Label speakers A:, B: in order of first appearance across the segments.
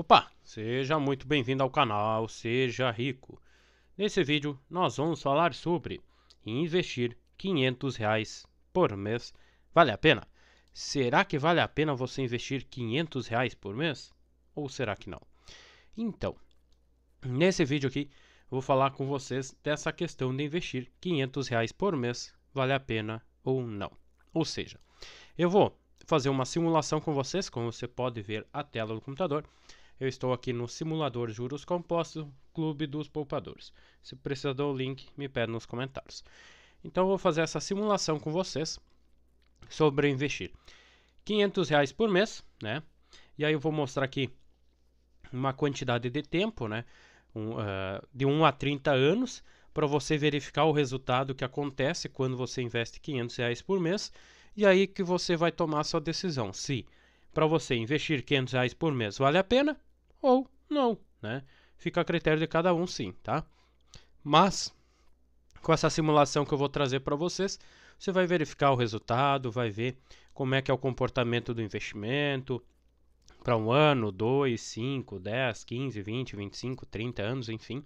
A: Opa, seja muito bem-vindo ao canal Seja Rico. Nesse vídeo nós vamos falar sobre investir 500 reais por mês vale a pena? Será que vale a pena você investir 500 reais por mês? Ou será que não? Então, nesse vídeo aqui vou falar com vocês dessa questão de investir 500 reais por mês vale a pena ou não. Ou seja, eu vou fazer uma simulação com vocês, como você pode ver a tela do computador, eu estou aqui no simulador Juros Compostos Clube dos Poupadores. Se precisar do link, me pede nos comentários. Então eu vou fazer essa simulação com vocês sobre investir 500 reais por mês, né? E aí eu vou mostrar aqui uma quantidade de tempo, né? Um, uh, de 1 a 30 anos para você verificar o resultado que acontece quando você investe 500 reais por mês e aí que você vai tomar sua decisão se para você investir 500 reais por mês vale a pena ou não, né? Fica a critério de cada um, sim, tá? Mas com essa simulação que eu vou trazer para vocês, você vai verificar o resultado, vai ver como é que é o comportamento do investimento para um ano, 2, 5, 10, 15, 20, 25, 30 anos, enfim.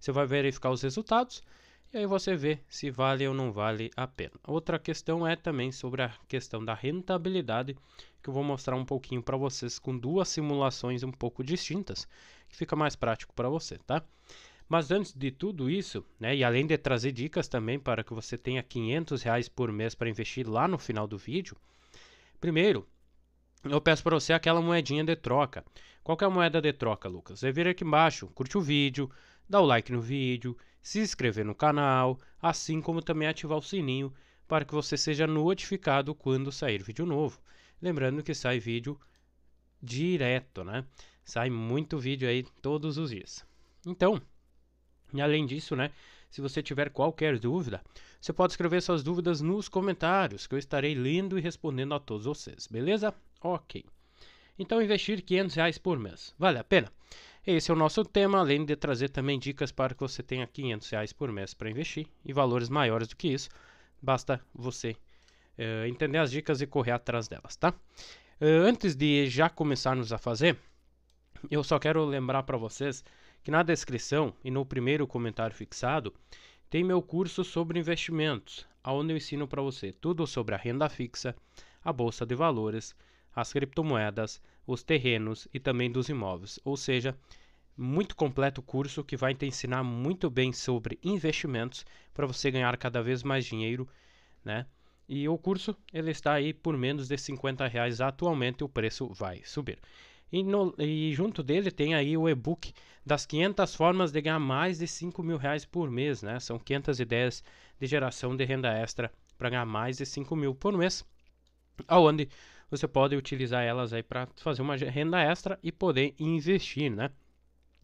A: Você vai verificar os resultados e aí você vê se vale ou não vale a pena. Outra questão é também sobre a questão da rentabilidade, que eu vou mostrar um pouquinho para vocês com duas simulações um pouco distintas, que fica mais prático para você, tá? Mas antes de tudo isso, né, e além de trazer dicas também para que você tenha 500 reais por mês para investir lá no final do vídeo, primeiro eu peço para você aquela moedinha de troca. Qual é a moeda de troca, Lucas? Você vira aqui embaixo, curte o vídeo, dá o like no vídeo, se inscrever no canal, assim como também ativar o sininho para que você seja notificado quando sair vídeo novo. Lembrando que sai vídeo direto, né? Sai muito vídeo aí todos os dias. Então, além disso, né? Se você tiver qualquer dúvida, você pode escrever suas dúvidas nos comentários, que eu estarei lendo e respondendo a todos vocês, beleza? Ok. Então, investir 500 reais por mês. Vale a pena? Esse é o nosso tema, além de trazer também dicas para que você tenha 500 reais por mês para investir e valores maiores do que isso. Basta você uh, entender as dicas e correr atrás delas, tá? Uh, antes de já começarmos a fazer, eu só quero lembrar para vocês que na descrição e no primeiro comentário fixado tem meu curso sobre investimentos, onde eu ensino para você tudo sobre a renda fixa, a bolsa de valores as criptomoedas, os terrenos e também dos imóveis. Ou seja, muito completo curso que vai te ensinar muito bem sobre investimentos para você ganhar cada vez mais dinheiro, né? E o curso ele está aí por menos de 50 reais atualmente o preço vai subir. E, no, e junto dele tem aí o e-book das 500 formas de ganhar mais de 5 mil reais por mês, né? São 500 ideias de geração de renda extra para ganhar mais de 5 mil por mês, aonde você pode utilizar elas aí para fazer uma renda extra e poder investir, né?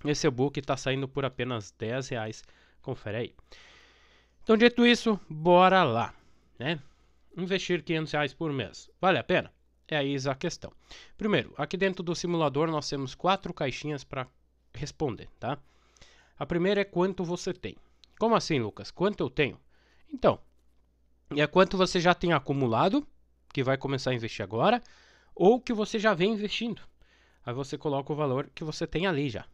A: Esse e-book está saindo por apenas 10 reais, confere aí. Então, dito isso, bora lá, né? Investir 500 reais por mês, vale a pena? É aí a questão. Primeiro, aqui dentro do simulador nós temos quatro caixinhas para responder, tá? A primeira é quanto você tem. Como assim, Lucas? Quanto eu tenho? Então, é quanto você já tem acumulado que vai começar a investir agora ou que você já vem investindo. Aí você coloca o valor que você tem ali já.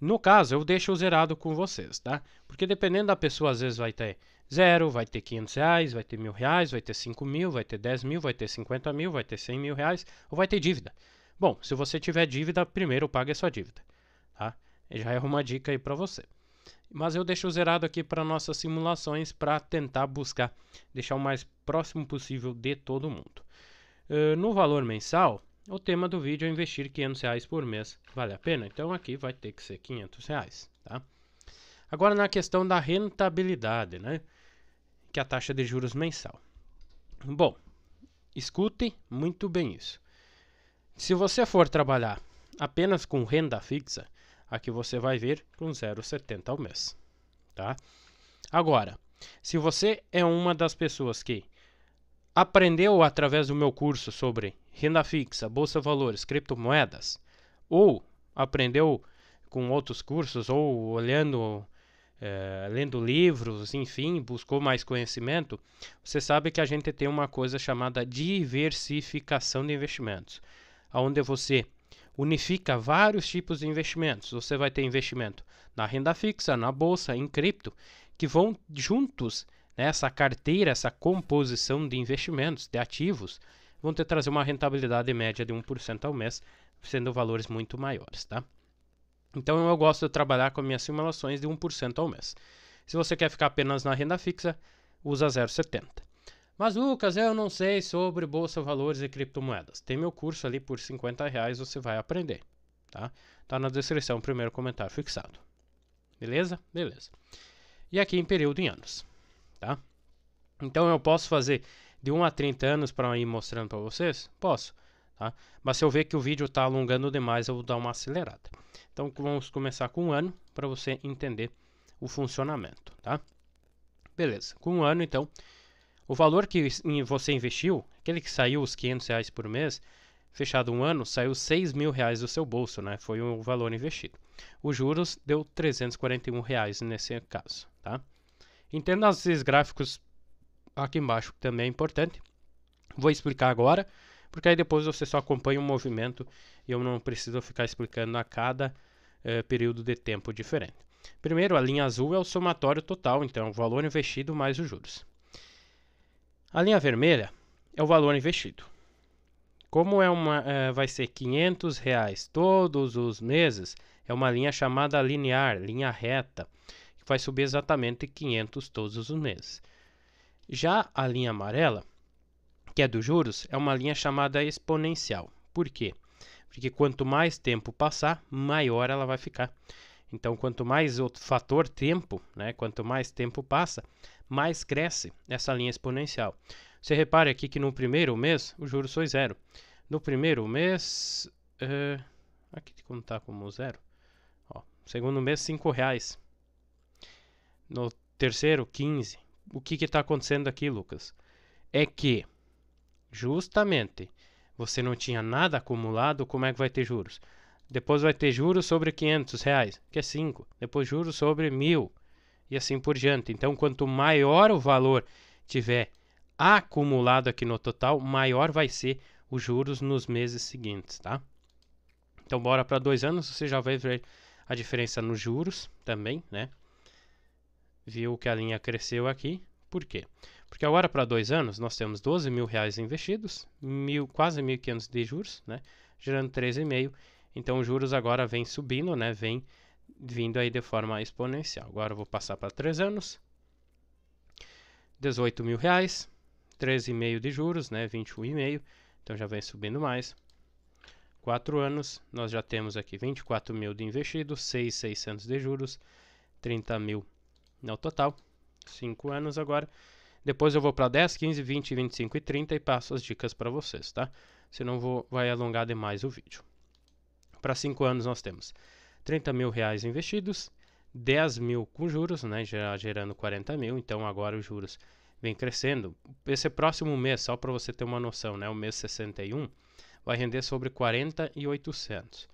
A: No caso, eu deixo zerado com vocês, tá? Porque dependendo da pessoa, às vezes vai ter zero, vai ter 500 reais, vai ter mil reais, vai ter 5 mil, vai ter 10 mil, vai ter 50 mil, vai ter 100 mil reais, ou vai ter dívida. Bom, se você tiver dívida, primeiro pague a sua dívida, tá? Já é uma dica aí para você mas eu deixo zerado aqui para nossas simulações para tentar buscar, deixar o mais próximo possível de todo mundo. Uh, no valor mensal, o tema do vídeo é investir 500 reais por mês, vale a pena? Então aqui vai ter que ser 500 reais, tá? Agora na questão da rentabilidade, né? Que é a taxa de juros mensal. Bom, escute muito bem isso. Se você for trabalhar apenas com renda fixa, Aqui você vai vir com 0,70 ao mês, tá? Agora, se você é uma das pessoas que aprendeu através do meu curso sobre renda fixa, bolsa valores, criptomoedas, ou aprendeu com outros cursos ou olhando é, lendo livros, enfim, buscou mais conhecimento, você sabe que a gente tem uma coisa chamada diversificação de investimentos, onde você unifica vários tipos de investimentos. Você vai ter investimento na renda fixa, na bolsa, em cripto, que vão juntos né, essa carteira, essa composição de investimentos, de ativos, vão te trazer uma rentabilidade média de 1% ao mês, sendo valores muito maiores, tá? Então eu gosto de trabalhar com minhas simulações de 1% ao mês. Se você quer ficar apenas na renda fixa, usa 0,70. Mas Lucas, eu não sei sobre bolsa, valores e criptomoedas. Tem meu curso ali por 50 reais, você vai aprender, tá? Tá na descrição o primeiro comentário fixado. Beleza? Beleza. E aqui em período em anos, tá? Então eu posso fazer de 1 a 30 anos para ir mostrando para vocês? Posso, tá? Mas se eu ver que o vídeo está alongando demais, eu vou dar uma acelerada. Então vamos começar com um ano para você entender o funcionamento, tá? Beleza, com um ano então o valor que você investiu, aquele que saiu os 500 reais por mês, fechado um ano, saiu 6 mil reais do seu bolso, né? Foi o valor investido. Os juros deu 341 reais nesse caso, tá? Entenda esses gráficos aqui embaixo, que também é importante. Vou explicar agora, porque aí depois você só acompanha o movimento e eu não preciso ficar explicando a cada eh, período de tempo diferente. Primeiro, a linha azul é o somatório total, então o valor investido mais os juros. A linha vermelha é o valor investido. Como é uma, é, vai ser 500 reais todos os meses, é uma linha chamada linear, linha reta, que vai subir exatamente 500 todos os meses. Já a linha amarela, que é dos juros, é uma linha chamada exponencial. Por quê? Porque quanto mais tempo passar, maior ela vai ficar. Então, quanto mais o fator tempo, né, quanto mais tempo passa, mais cresce essa linha exponencial. Você repare aqui que no primeiro mês o juros foi zero. No primeiro mês, eh, aqui de como está como zero, ó, segundo mês cinco reais. No terceiro 15. O que está acontecendo aqui, Lucas? É que justamente você não tinha nada acumulado, como é que vai ter juros? Depois vai ter juros sobre 500 reais, que é 5. Depois juros sobre mil e assim por diante. Então, quanto maior o valor tiver acumulado aqui no total, maior vai ser os juros nos meses seguintes, tá? Então, bora para dois anos, você já vai ver a diferença nos juros também, né? Viu que a linha cresceu aqui, por quê? Porque agora para dois anos nós temos 12 mil reais investidos, mil, quase 1.500 de juros, né? gerando 13,5. Então os juros agora vem subindo, né? vem vindo aí de forma exponencial. Agora eu vou passar para 3 anos. 18 mil reais, 13,5 de juros, né? 21,5, então já vem subindo mais. 4 anos, nós já temos aqui 24 mil de investido, 6,600 de juros, 30 mil no total. 5 anos agora. Depois eu vou para 10, 15, 20, 25 e 30 e passo as dicas para vocês, tá? Senão vou, vai alongar demais o vídeo. Para 5 anos nós temos 30 mil reais investidos, 10 mil com juros, né, já gerando 40 mil, então agora os juros vem crescendo. Esse próximo mês, só para você ter uma noção, né, o mês 61 vai render sobre 40,800.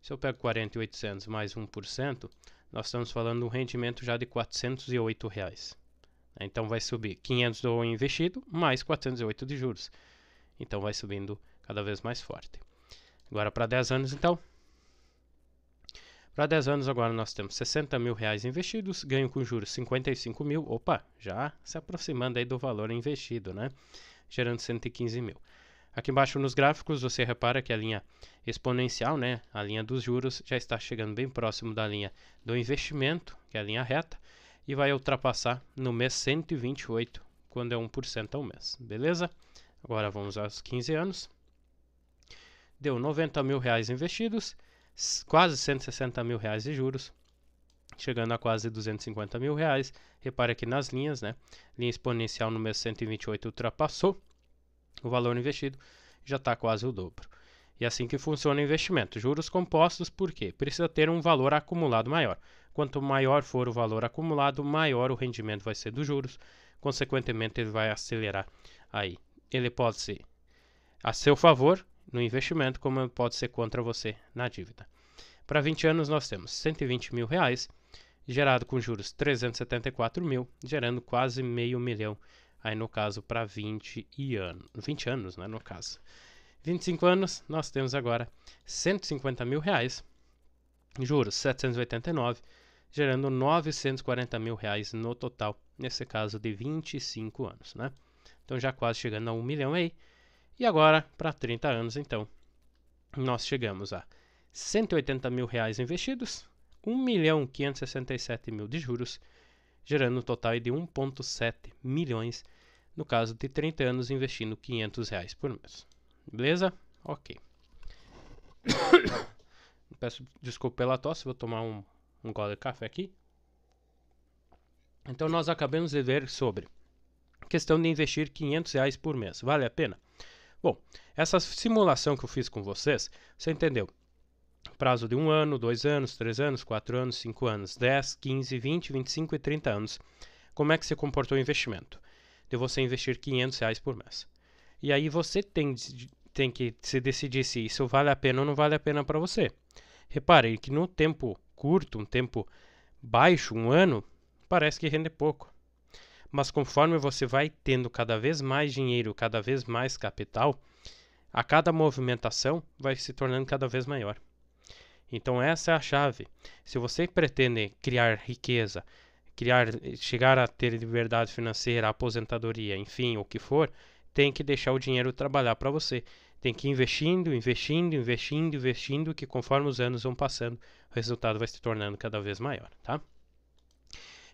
A: Se eu pego 40,800 mais 1%, nós estamos falando de um rendimento já de 408 reais. Então vai subir 500 do investido mais 408 de juros. Então vai subindo cada vez mais forte. Agora para 10 anos, então, para 10 anos agora nós temos 60 mil reais investidos, ganho com juros 55 mil, opa, já se aproximando aí do valor investido, né? Gerando 115 mil. Aqui embaixo nos gráficos você repara que a linha exponencial, né, a linha dos juros, já está chegando bem próximo da linha do investimento, que é a linha reta, e vai ultrapassar no mês 128, quando é 1% ao mês, beleza? Agora vamos aos 15 anos. Deu 90 mil reais investidos, quase 160 mil reais de juros, chegando a quase 250 mil reais. Repare aqui nas linhas, né? Linha exponencial número 128 ultrapassou o valor investido, já está quase o dobro. E é assim que funciona o investimento. Juros compostos, por quê? Precisa ter um valor acumulado maior. Quanto maior for o valor acumulado, maior o rendimento vai ser dos juros. Consequentemente, ele vai acelerar aí. Ele pode ser a seu favor no investimento, como pode ser contra você na dívida. Para 20 anos, nós temos 120 mil reais, gerado com juros 374 mil, gerando quase meio milhão, aí no caso para 20, ano, 20 anos, né, no caso. 25 anos, nós temos agora 150 mil reais, juros 789, gerando 940 mil reais no total, nesse caso de 25 anos, né? Então já quase chegando a 1 milhão aí, e agora, para 30 anos, então, nós chegamos a 180 mil reais investidos, 1 milhão 567 mil de juros, gerando um total de 1,7 milhões, no caso de 30 anos investindo 500 reais por mês. Beleza? Ok. Peço desculpa pela tosse, vou tomar um, um gole de café aqui. Então nós acabamos de ver sobre questão de investir 500 reais por mês. Vale a pena? Bom, essa simulação que eu fiz com vocês, você entendeu? Prazo de um ano, dois anos, três anos, quatro anos, cinco anos, 10, 15, 20, 25 e 30 anos. Como é que se comportou o investimento? De você investir 500 reais por mês. E aí você tem, tem que se decidir se isso vale a pena ou não vale a pena para você. Repare que no tempo curto, um tempo baixo, um ano, parece que rende pouco mas conforme você vai tendo cada vez mais dinheiro, cada vez mais capital, a cada movimentação vai se tornando cada vez maior. Então essa é a chave. Se você pretende criar riqueza, criar, chegar a ter liberdade financeira, aposentadoria, enfim, o que for, tem que deixar o dinheiro trabalhar para você. Tem que ir investindo, investindo, investindo, investindo, que conforme os anos vão passando, o resultado vai se tornando cada vez maior, tá?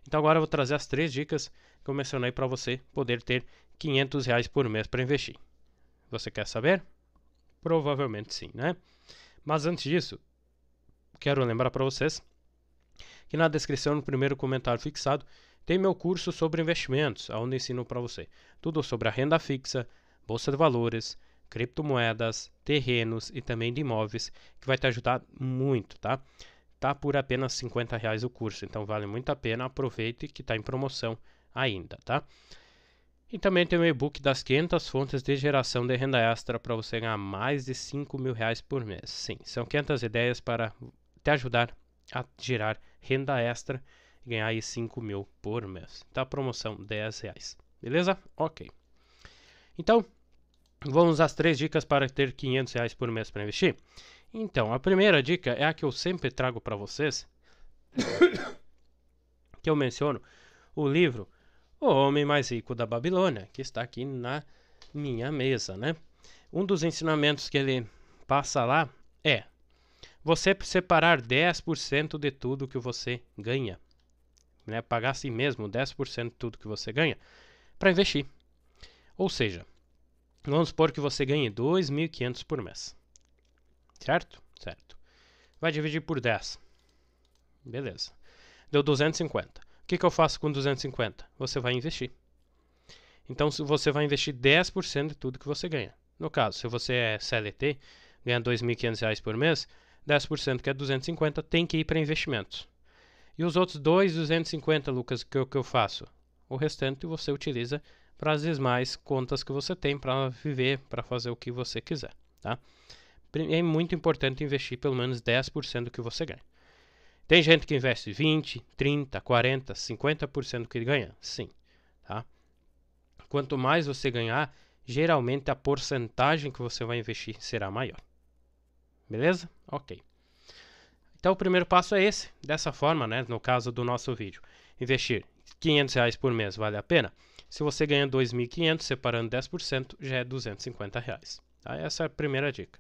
A: Então agora eu vou trazer as três dicas que eu mencionei para você poder ter 500 reais por mês para investir. Você quer saber? Provavelmente sim, né? Mas antes disso, quero lembrar para vocês que na descrição, no primeiro comentário fixado, tem meu curso sobre investimentos, onde ensino para você tudo sobre a renda fixa, bolsa de valores, criptomoedas, terrenos e também de imóveis, que vai te ajudar muito, tá? Tá por apenas 50 reais o curso, então vale muito a pena, aproveite que está em promoção ainda, tá? E também tem o e-book das 500 fontes de geração de renda extra para você ganhar mais de 5 mil reais por mês. Sim, são 500 ideias para te ajudar a gerar renda extra e ganhar aí 5 mil por mês. Tá? Promoção 10 reais. Beleza? Ok. Então, vamos às três dicas para ter 500 reais por mês para investir. Então, a primeira dica é a que eu sempre trago para vocês, que eu menciono, o livro o homem mais rico da Babilônia, que está aqui na minha mesa, né? Um dos ensinamentos que ele passa lá é você separar 10% de tudo que você ganha, né? Pagar assim mesmo 10% de tudo que você ganha para investir. Ou seja, vamos supor que você ganhe 2.500 por mês. Certo? Certo. Vai dividir por 10. Beleza. Deu 250 que, que eu faço com 250? Você vai investir. Então, você vai investir 10% de tudo que você ganha. No caso, se você é CLT, ganha R$ 2.500 por mês, 10% que é 250 tem que ir para investimentos. E os outros 2.250, Lucas, que eu, que eu faço? O restante você utiliza para as demais contas que você tem para viver, para fazer o que você quiser, tá? É muito importante investir pelo menos 10% do que você ganha. Tem gente que investe 20, 30, 40, 50% do que ganha? Sim. Tá? Quanto mais você ganhar, geralmente a porcentagem que você vai investir será maior. Beleza? Ok. Então o primeiro passo é esse, dessa forma, né? No caso do nosso vídeo, investir 500 reais por mês vale a pena. Se você ganha 2.500 separando 10%, já é 250 reais. Tá? Essa é a primeira dica.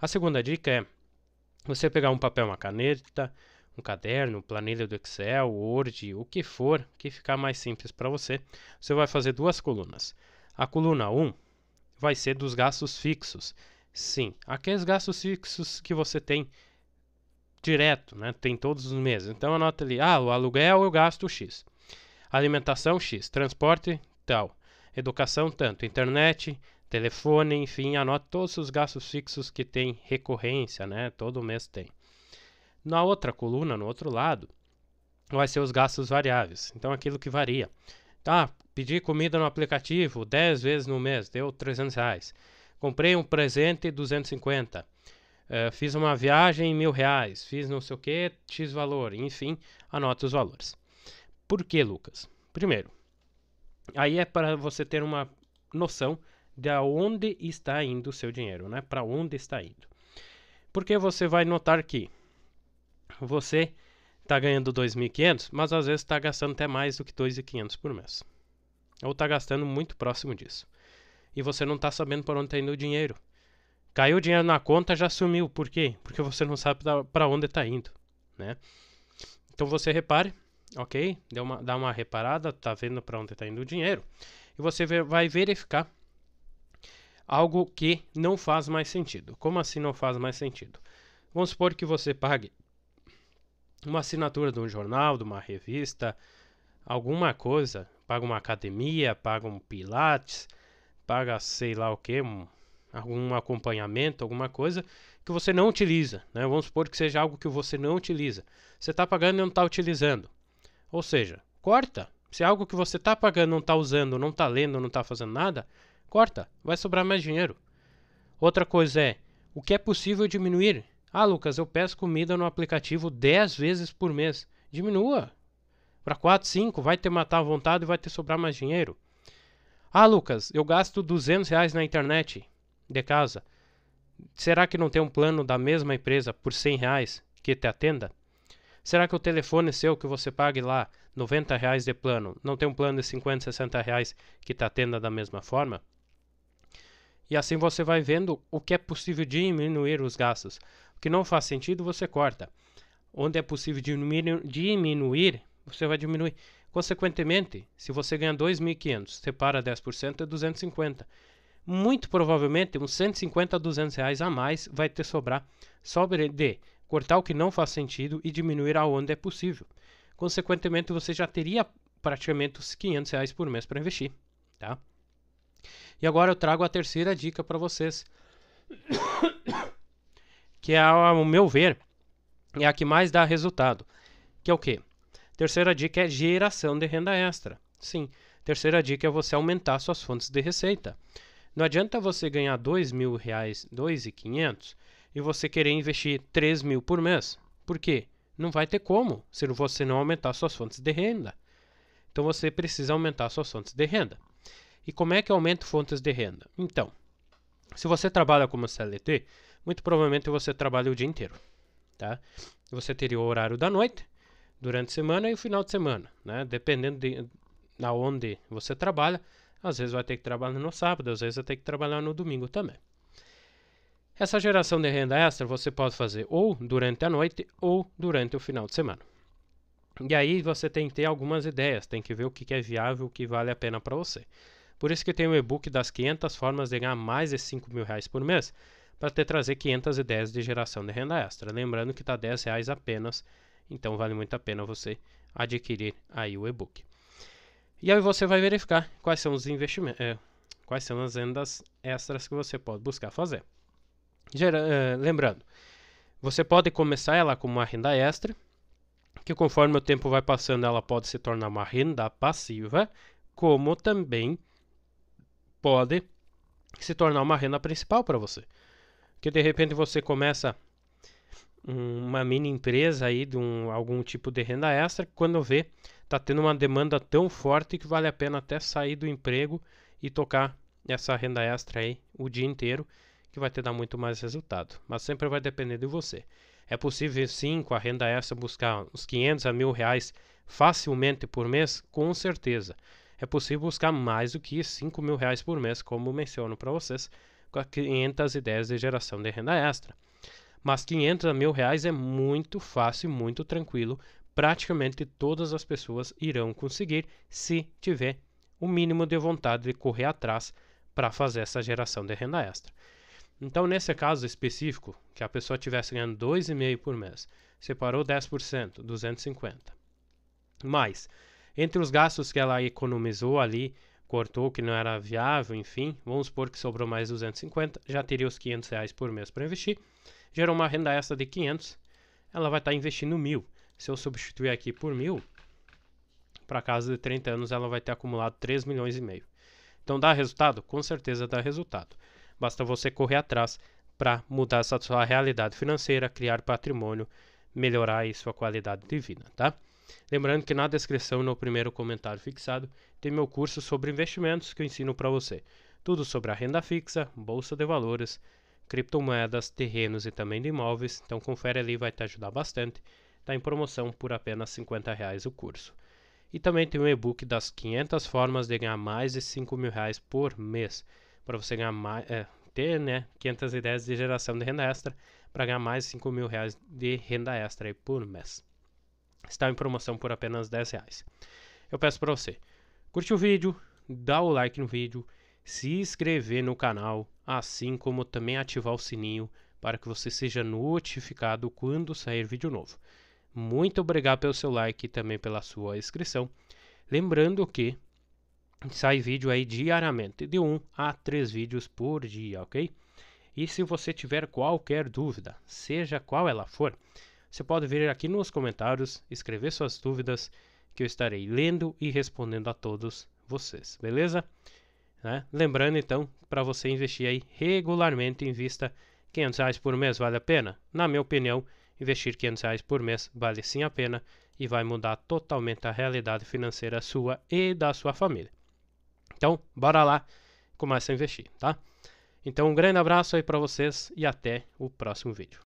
A: A segunda dica é você pegar um papel, uma caneta, um caderno, planilha do Excel, Word, o que for que ficar mais simples para você, você vai fazer duas colunas. A coluna 1 vai ser dos gastos fixos. Sim, aqueles gastos fixos que você tem direto, né? Tem todos os meses. Então anota ali, ah, o aluguel eu gasto X. Alimentação X, transporte tal, educação tanto, internet, telefone, enfim, anota todos os gastos fixos que tem recorrência, né? Todo mês tem. Na outra coluna, no outro lado, vai ser os gastos variáveis. Então, aquilo que varia. Tá, pedi comida no aplicativo 10 vezes no mês, deu 300 reais. Comprei um presente, 250. Uh, eh, fiz uma viagem, mil reais. Fiz não sei o que, X valor. Enfim, anota os valores. Por que, Lucas? Primeiro, aí é para você ter uma noção de aonde está indo o seu dinheiro, né? Para onde está indo. Porque você vai notar que você está ganhando 2.500, mas às vezes está gastando até mais do que 2.500 por mês. Ou está gastando muito próximo disso. E você não está sabendo para onde está indo o dinheiro. Caiu o dinheiro na conta, já sumiu. Por quê? Porque você não sabe para onde está indo, né? Então você repare, ok? Deu uma, dá uma reparada, está vendo para onde está indo o dinheiro. E você vai verificar algo que não faz mais sentido. Como assim não faz mais sentido? Vamos supor que você pague uma assinatura de um jornal, de uma revista, alguma coisa. Paga uma academia, paga um pilates, paga sei lá o que, um, algum acompanhamento, alguma coisa que você não utiliza. Né? Vamos supor que seja algo que você não utiliza. Você está pagando e não está utilizando. Ou seja, corta. Se é algo que você está pagando, não está usando, não está lendo, não está fazendo nada, corta. Vai sobrar mais dinheiro. Outra coisa é o que é possível diminuir. Ah, Lucas, eu peço comida no aplicativo 10 vezes por mês. Diminua. Para 4, 5, vai ter matar à vontade e vai ter sobrar mais dinheiro. Ah, Lucas, eu gasto 200 reais na internet de casa. Será que não tem um plano da mesma empresa por 100 reais que te atenda? Será que o telefone seu que você pague lá 90 reais de plano não tem um plano de 50, 60 reais que te atenda da mesma forma? E assim você vai vendo o que é possível diminuir os gastos. O que não faz sentido, você corta. Onde é possível diminuir, diminuir você vai diminuir. Consequentemente, se você ganha 2.500, separa 10%, é 250. Muito provavelmente, uns 150 a 200 reais a mais vai ter sobrar sobre de cortar o que não faz sentido e diminuir aonde é possível. Consequentemente, você já teria praticamente os 500 reais por mês para investir, tá? E agora eu trago a terceira dica para vocês que é, ao meu ver, é a que mais dá resultado. Que é o quê? Terceira dica é geração de renda extra. Sim, terceira dica é você aumentar suas fontes de receita. Não adianta você ganhar dois mil reais, dois e quinhentos, e você querer investir três mil por mês. Por quê? Não vai ter como se você não aumentar suas fontes de renda. Então você precisa aumentar suas fontes de renda. E como é que eu aumento fontes de renda? Então, se você trabalha como CLT, muito provavelmente você trabalha o dia inteiro, tá? Você teria o horário da noite, durante a semana e o final de semana, né? Dependendo de na onde você trabalha, às vezes vai ter que trabalhar no sábado, às vezes vai ter que trabalhar no domingo também. Essa geração de renda extra você pode fazer ou durante a noite ou durante o final de semana. E aí você tem que ter algumas ideias, tem que ver o que é viável, o que vale a pena para você. Por isso que tem o e-book das 500 formas de ganhar mais de 5 mil reais por mês, para te trazer 510 de geração de renda extra. Lembrando que está 10 reais apenas, então vale muito a pena você adquirir aí o e-book. E aí você vai verificar quais são os investimentos, eh, quais são as rendas extras que você pode buscar fazer. Gera, eh, lembrando, você pode começar ela como uma renda extra, que conforme o tempo vai passando, ela pode se tornar uma renda passiva, como também pode se tornar uma renda principal para você que de repente você começa uma mini empresa aí de um, algum tipo de renda extra quando vê tá tendo uma demanda tão forte que vale a pena até sair do emprego e tocar essa renda extra aí o dia inteiro que vai te dar muito mais resultado mas sempre vai depender de você é possível sim com a renda extra buscar uns 500 a mil reais facilmente por mês com certeza é possível buscar mais do que 5 mil reais por mês como menciono para vocês com 500 ideias de geração de renda extra. Mas 500 mil reais é muito fácil e muito tranquilo. Praticamente todas as pessoas irão conseguir se tiver o mínimo de vontade de correr atrás para fazer essa geração de renda extra. Então, nesse caso específico, que a pessoa estivesse ganhando 2,5 por mês, separou 10%, 250. Mais, entre os gastos que ela economizou ali cortou que não era viável, enfim, vamos supor que sobrou mais 250, já teria os 500 reais por mês para investir, gerou uma renda extra de 500, ela vai estar tá investindo mil. Se eu substituir aqui por mil, para casa de 30 anos ela vai ter acumulado 3 milhões e meio. Então dá resultado? Com certeza dá resultado. Basta você correr atrás para mudar essa sua realidade financeira, criar patrimônio, melhorar aí sua qualidade de vida, tá? Lembrando que na descrição, no primeiro comentário fixado, tem meu curso sobre investimentos que eu ensino para você. Tudo sobre a renda fixa, bolsa de valores, criptomoedas, terrenos e também de imóveis. Então confere ali, vai te ajudar bastante. Está em promoção por apenas 50 reais o curso. E também tem um e-book das 500 formas de ganhar mais de 5 mil reais por mês. Para você ganhar mais, é, eh, ter né, 500 ideias de geração de renda extra para ganhar mais de 5 mil reais de renda extra por mês está em promoção por apenas 10 reais. Eu peço para você, curte o vídeo, dá o like no vídeo, se inscrever no canal, assim como também ativar o sininho para que você seja notificado quando sair vídeo novo. Muito obrigado pelo seu like e também pela sua inscrição. Lembrando que sai vídeo aí diariamente, de 1 um a 3 vídeos por dia, ok? E se você tiver qualquer dúvida, seja qual ela for, você pode vir aqui nos comentários, escrever suas dúvidas, que eu estarei lendo e respondendo a todos vocês, beleza? Né? Lembrando então, para você investir aí regularmente, invista 500 reais por mês vale a pena? Na minha opinião, investir 500 reais por mês vale sim a pena e vai mudar totalmente a realidade financeira sua e da sua família. Então, bora lá, começa a investir, tá? Então, um grande abraço aí para vocês e até o próximo vídeo.